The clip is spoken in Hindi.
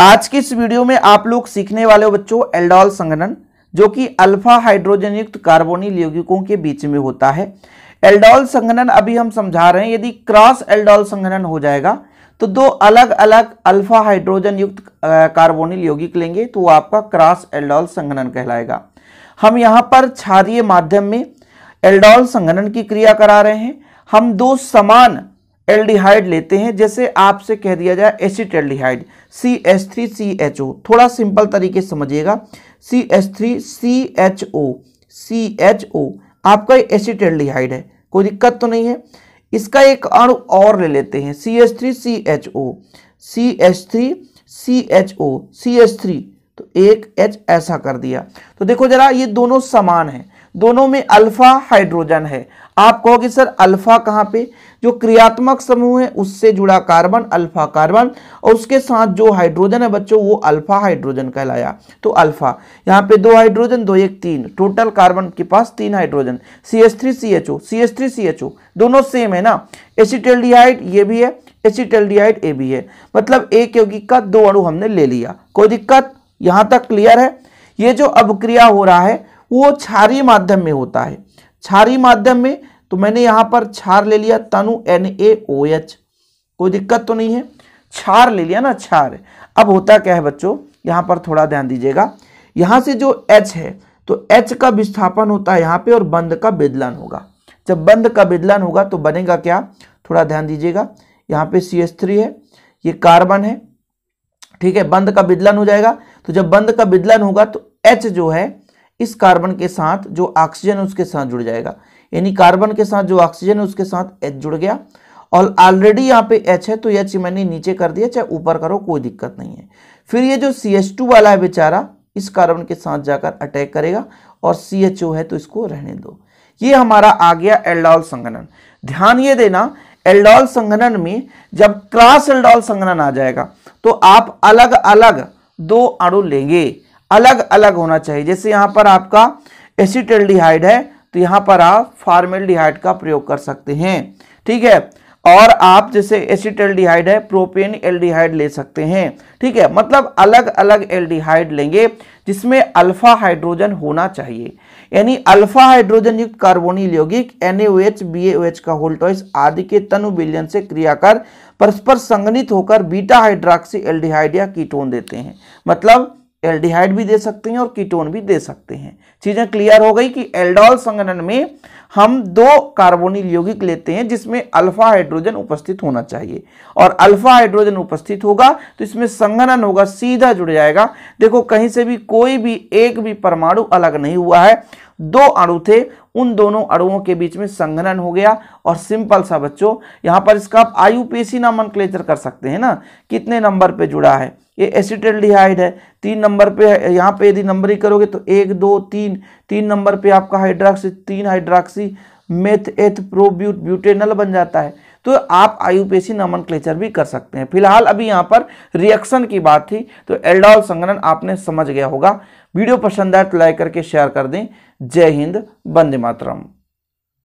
आज की इस वीडियो में आप लोग सीखने वाले हो बच्चों एल्डोल संगठन जो कि अल्फा हाइड्रोजन युक्त कार्बोनिल यौगिकों के बीच में होता है एल्डोल संगठन अभी हम समझा रहे हैं यदि क्रॉस एल्डोल संगठन हो जाएगा तो दो अलग अलग अल्फा हाइड्रोजन युक्त कार्बोनिल यौगिक लेंगे तो आपका क्रॉस एल्डोल संगठन कहलाएगा हम यहाँ पर क्षारीय माध्यम में एल्डोल संगठन की क्रिया करा रहे हैं हम दो समान एल्डिहाइड लेते हैं जैसे आपसे कह दिया जाए acid aldehyde C H three C H O थोड़ा सिंपल तरीके से समझिएगा C H three C H O C H O आपका एसिड एल्डिहाइड है कोई दिक्कत तो नहीं है इसका एक अणु और ले लेते हैं C H three C H O C H three C H O C H three तो एक एच ऐसा कर दिया तो देखो जरा ये दोनों समान हैं दोनों में अल्फा हाइड्रोजन है आप कहोगे सर अल्फा कहाँ पे जो क्रियात्मक समूह है उससे जुड़ा कार्बन अल्फा कार्बन और उसके साथ जो हाइड्रोजन है बच्चों वो अल्फा हाइड्रोजन कहलाया तो अल्फा यहाँ पे दो हाइड्रोजन दो एक तीन टोटल कार्बन के पास तीन hydrogen C S three C H O C S three C H O दोनों सेम है ना एसिटेल्डिहाइड ये भी है एसिटेल्डिहाइड ए भी है मतलब एक यौगिक का दो अणु हमने ले लिया कोई दिक्कत यहाँ तक क्लियर है ये जो अब क्रिया हो रहा है वो क्षारीय माध्यम में होता है छारी माध्यम में तो मैंने यहां पर क्षार ले लिया तनु एन ए ओ एच कोई दिक्कत तो नहीं है क्षार ले लिया ना क्षार अब होता क्या है बच्चों यहां पर थोड़ा ध्यान दीजिएगा यहां से जो एच है तो एच का विस्थापन होता है यहां पे और बंद का बेदलन होगा जब बंद का बेदलन होगा तो बनेगा क्या थोड़ा ध्यान दीजिएगा यहां पे सी एस थ्री है ये कार्बन है ठीक है बंद का विदलन हो जाएगा तो जब बंद का विदलन होगा तो एच जो है इस कार्बन के साथ जो ऑक्सीजन उसके साथ जुड़ जाएगा यानी कार्बन के साथ जो ऑक्सीजन है उसके साथ एच जुड़ गया और ऑलरेडी यहाँ पे एच है तो एच मैंने नीचे कर दिया चाहे ऊपर करो कोई दिक्कत नहीं है फिर ये जो सी एच टू वाला है बेचारा इस कार्बन के साथ जाकर अटैक करेगा और सी एच ओ है तो इसको रहने दो ये हमारा आ गया एल्डॉल संगनन ध्यान ये देना एल्डॉल संगनन में जब क्रॉस एल्डॉल संगनन आ जाएगा तो आप अलग अलग दो अणु लेंगे अलग अलग होना चाहिए जैसे यहाँ पर आपका एसिटेल्डिहाइड है तो यहाँ पर आप फार्मेल्डिहाइड का प्रयोग कर सकते हैं ठीक है और आप जैसे एसिटेल्डिहाइड है प्रोपेन एल्डिहाइड ले सकते हैं ठीक है मतलब अलग अलग एल्डिहाइड लेंगे जिसमें अल्फा हाइड्रोजन होना चाहिए यानी अल्फा हाइड्रोजन युक्त कार्बोनिल यौगिक बी एच का होल आदि के तनु बिलियन से क्रिया कर परस्पर संगनित होकर बीटा हाइड्राक्सी एल्डिहाइड या कीटोन देते हैं मतलब एल्डिहाइड भी दे सकते हैं और कीटोन भी दे सकते हैं चीज़ें क्लियर हो गई कि एल्डोल संगठन में हम दो कार्बोनिल यौगिक लेते हैं जिसमें अल्फा हाइड्रोजन उपस्थित होना चाहिए और अल्फा हाइड्रोजन उपस्थित होगा तो इसमें संगठन होगा सीधा जुड़ जाएगा देखो कहीं से भी कोई भी एक भी परमाणु अलग नहीं हुआ है दो अणु थे उन दोनों अणुओं के बीच में संघनन हो गया और सिंपल सा बच्चों यहाँ पर इसका आप आयुपेशी नामन क्लेचर कर सकते हैं ना कितने नंबर पे जुड़ा है ये एसिटेल्डिहाइड है तीन नंबर पे यहाँ पे यदि नंबर ही करोगे तो एक दो तीन तीन नंबर पे आपका हाइड्राक्सी तीन हाइड्राक्सी मेथ एथ प्रोब्यूट ब्यूटेनल बन जाता है तो आप आयुपेसी नमन भी कर सकते हैं फिलहाल अभी यहाँ पर रिएक्शन की बात थी तो एल्डॉल संग्रहण आपने समझ गया होगा वीडियो पसंद आए तो लाइक करके शेयर कर दें जय हिंद बंदे मातरम